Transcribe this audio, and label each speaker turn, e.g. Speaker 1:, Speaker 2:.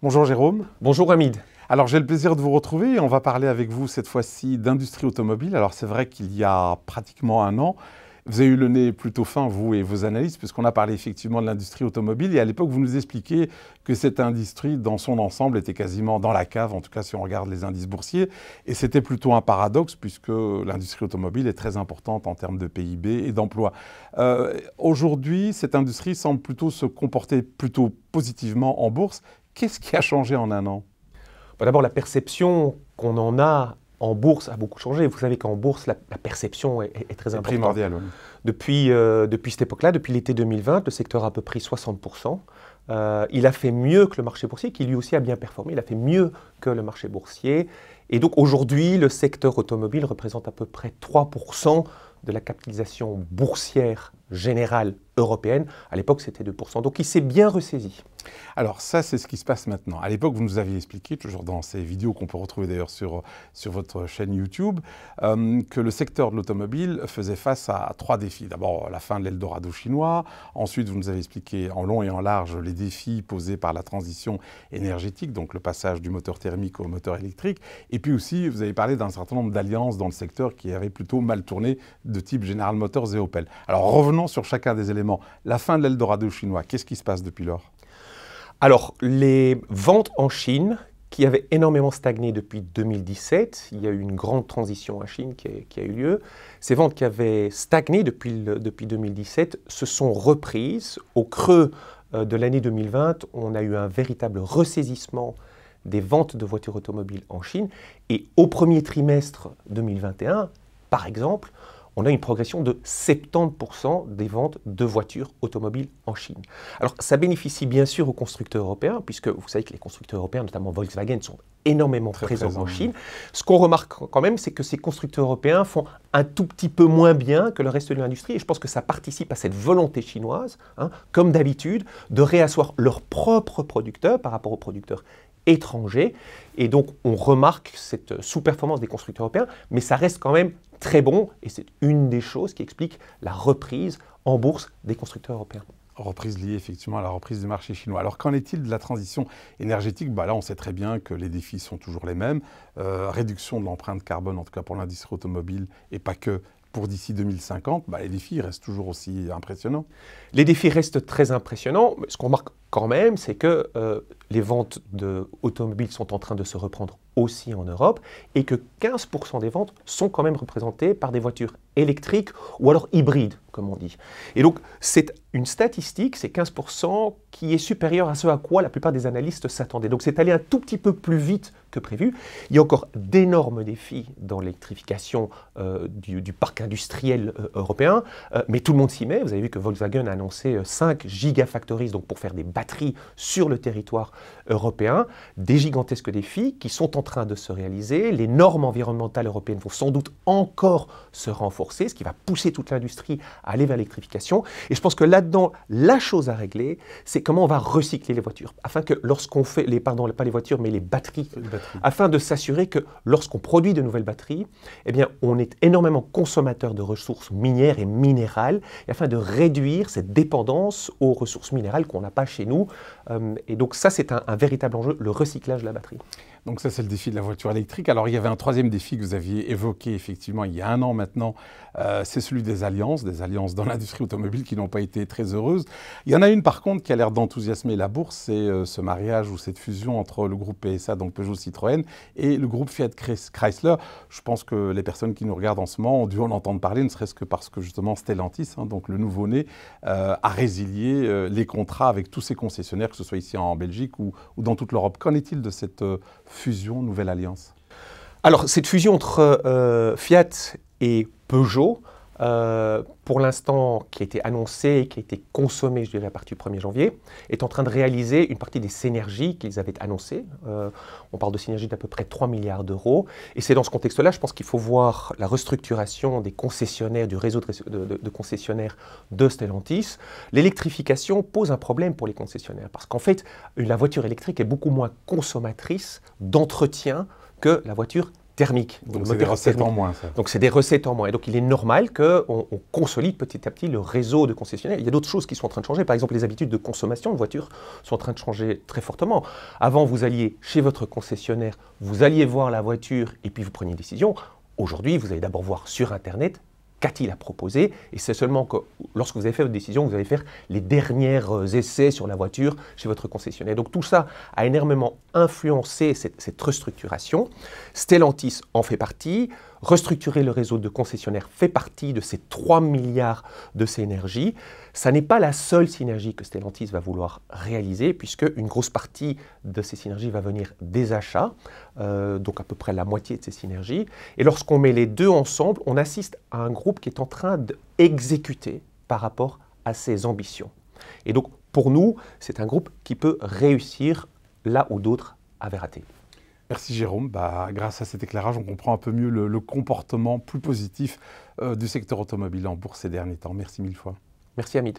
Speaker 1: Bonjour Jérôme.
Speaker 2: Bonjour Hamid. Alors j'ai le plaisir de vous retrouver et on va parler avec vous cette fois-ci d'industrie automobile. Alors c'est vrai qu'il y a pratiquement un an, vous avez eu le nez plutôt fin, vous et vos analystes, puisqu'on a parlé effectivement de l'industrie automobile. Et à l'époque, vous nous expliquiez que cette industrie, dans son ensemble, était quasiment dans la cave, en tout cas si on regarde les indices boursiers. Et c'était plutôt un paradoxe, puisque l'industrie automobile est très importante en termes de PIB et d'emploi. Euh, aujourd'hui, cette industrie semble plutôt se comporter plutôt positivement en bourse. Qu'est-ce qui a changé en un
Speaker 1: an bah, D'abord, la perception qu'on en a en bourse a beaucoup changé. Vous savez qu'en bourse, la, perception est, très importante. Primordiale. Oui. Depuis, euh, depuis cette époque-là, depuis l'été 2020, le secteur a à peu près 60%. Euh, il a fait mieux que le marché boursier, qui lui aussi a bien performé. Il a fait mieux que le marché boursier. Et donc aujourd'hui, le secteur automobile représente à peu près 3% de la capitalisation boursière générale européenne. À l'époque, c'était 2%. Donc il s'est bien ressaisi. Alors ça, c'est ce qui se passe maintenant. À l'époque, vous nous
Speaker 2: aviez expliqué, toujours dans ces vidéos qu'on peut retrouver d'ailleurs sur, sur votre chaîne YouTube, euh, que le secteur de l'automobile faisait face à trois défis. D'abord, la fin de l'Eldorado chinois. Ensuite, vous nous avez expliqué en long et en large les défis posés par la transition énergétique, donc le passage du moteur thermique au moteur électrique. Et puis aussi, vous avez parlé d'un certain nombre d'alliances dans le secteur qui avaient plutôt mal tourné de type General Motors et Opel. Alors revenons sur chacun des éléments la
Speaker 1: fin de l'Eldorado chinois, qu'est-ce qui se passe depuis lors Alors, les ventes en Chine, qui avaient énormément stagné depuis 2017, il y a eu une grande transition en Chine qui a, eu lieu, ces ventes qui avaient stagné depuis, depuis 2017 se sont reprises. Au creux euh, de l'année 2020, on a eu un véritable ressaisissement des ventes de voitures automobiles en Chine. Et au premier trimestre 2021, par exemple, on a une progression de 70% des ventes de voitures automobiles en Chine. Alors ça bénéficie bien sûr aux constructeurs européens, puisque vous savez que les constructeurs européens, notamment Volkswagen, sont énormément présents en Chine. Ce qu'on remarque quand même, c'est que ces constructeurs européens font un tout petit peu moins bien que le reste de l'industrie, et je pense que ça participe à cette volonté chinoise, hein, comme d'habitude, de réasseoir leurs propres producteurs par rapport aux producteurs étrangers. Et donc, on remarque cette sous-performance des constructeurs européens, mais ça reste quand même très bon et c'est une des choses qui explique la reprise en bourse des constructeurs européens
Speaker 2: reprise liée effectivement à la reprise du marché chinois. Alors qu'en est-il de la transition énergétique bah Là, on sait très bien que les défis sont toujours les mêmes. Euh, réduction de l'empreinte carbone, en tout cas pour l'industrie automobile,
Speaker 1: et pas que pour d'ici 2050, bah les défis restent toujours aussi impressionnants. Les défis restent très impressionnants. Mais ce qu'on remarque quand même, c'est que euh, les ventes d'automobiles sont en train de se reprendre aussi en Europe, et que 15% des ventes sont quand même représentées par des voitures électrique ou alors hybride, comme on dit. Et donc, c'est une statistique, c'est 15%, qui est supérieure à ce à quoi la plupart des analystes s'attendaient. Donc, c'est allé un tout petit peu plus vite que prévu. Il y a encore d'énormes défis dans l'électrification euh, du, parc industriel euh, européen, euh, mais tout le monde s'y met. Vous avez vu que Volkswagen a annoncé 5 gigafactories donc pour faire des batteries sur le territoire européen. Des gigantesques défis qui sont en train de se réaliser. Les normes environnementales européennes vont sans doute encore se renforcer ce qui va pousser toute l'industrie à aller vers l'électrification. Et je pense que là-dedans, la chose à régler, c'est comment on va recycler les voitures, afin que lorsqu'on fait, les, pardon, pas les voitures, mais les batteries, afin de s'assurer que lorsqu'on produit de nouvelles batteries, eh bien, on est énormément consommateur de ressources minières et minérales, et afin de réduire cette dépendance aux ressources minérales qu'on n'a pas chez nous. Euh, et donc ça, c'est un véritable enjeu, le recyclage de la batterie. Donc ça, c'est le défi de la voiture électrique. Alors il y avait un troisième défi que vous aviez évoqué effectivement il
Speaker 2: y a un an maintenant, euh, c'est celui des alliances, des alliances dans l'industrie automobile qui n'ont pas été très heureuses. Il y en a une par contre qui a l'air d'enthousiasmer la bourse, c'est euh, ce mariage ou cette fusion entre le groupe PSA, donc Peugeot Citroën, et le groupe Fiat Chrysler. Je pense que les personnes qui nous regardent en ce moment ont dû en entendre parler, ne serait-ce que parce que justement Stellantis, hein, donc le nouveau-né, euh, a résilié les contrats avec tous ses concessionnaires, que ce soit ici en Belgique ou, ou dans toute l'Europe. Qu'en est-il de
Speaker 1: cette fusion, nouvelle alliance Alors, cette fusion entre euh, Fiat et Peugeot, euh, pour l'instant, qui a été annoncé qui a été consommé, je dirais, à partir du 1er janvier, est en train de réaliser une partie des synergies qu'ils avaient annoncées. Euh, on parle de synergies d'à peu près 3 milliards d'euros. Et c'est dans ce contexte-là, je pense qu'il faut voir la restructuration des concessionnaires, du réseau de, de concessionnaires de Stellantis. L'électrification pose un problème pour les concessionnaires, parce qu'en fait, la voiture électrique est beaucoup moins consommatrice d'entretien que la voiture thermique. Donc c'est des recettes en moins. Donc c'est des recettes en moins. Et donc il est normal qu'on on consolide petit à petit le réseau de concessionnaires. Il y a d'autres choses qui sont en train de changer. Par exemple, les habitudes de consommation de voitures sont en train de changer très fortement. Avant, vous alliez chez votre concessionnaire, vous alliez voir la voiture et puis vous preniez une décision. Aujourd'hui, vous allez d'abord voir sur Internet qu'a-t-il à proposer Et c'est seulement que, lorsque vous avez fait votre décision, vous allez faire les derniers euh, essais sur la voiture chez votre concessionnaire. Donc tout ça a énormément influencé cette, cette restructuration. Stellantis en fait partie. Restructurer le réseau de concessionnaires fait partie de ces 3 milliards de synergies. Ça n'est pas la seule synergie que Stellantis va vouloir réaliser, puisque une grosse partie de ces synergies va venir des achats, euh, donc à peu près la moitié de ces synergies. Et lorsqu'on met les deux ensemble, on assiste à un groupe qui est en train d'exécuter par rapport à ses ambitions. Et donc, pour nous, c'est un groupe qui peut réussir là où d'autres avaient
Speaker 2: raté. Merci Jérôme. Bah, grâce à cet éclairage, on comprend un peu mieux le, comportement plus positif euh, du secteur automobile en bourse ces derniers temps. Merci mille fois. Merci Hamid.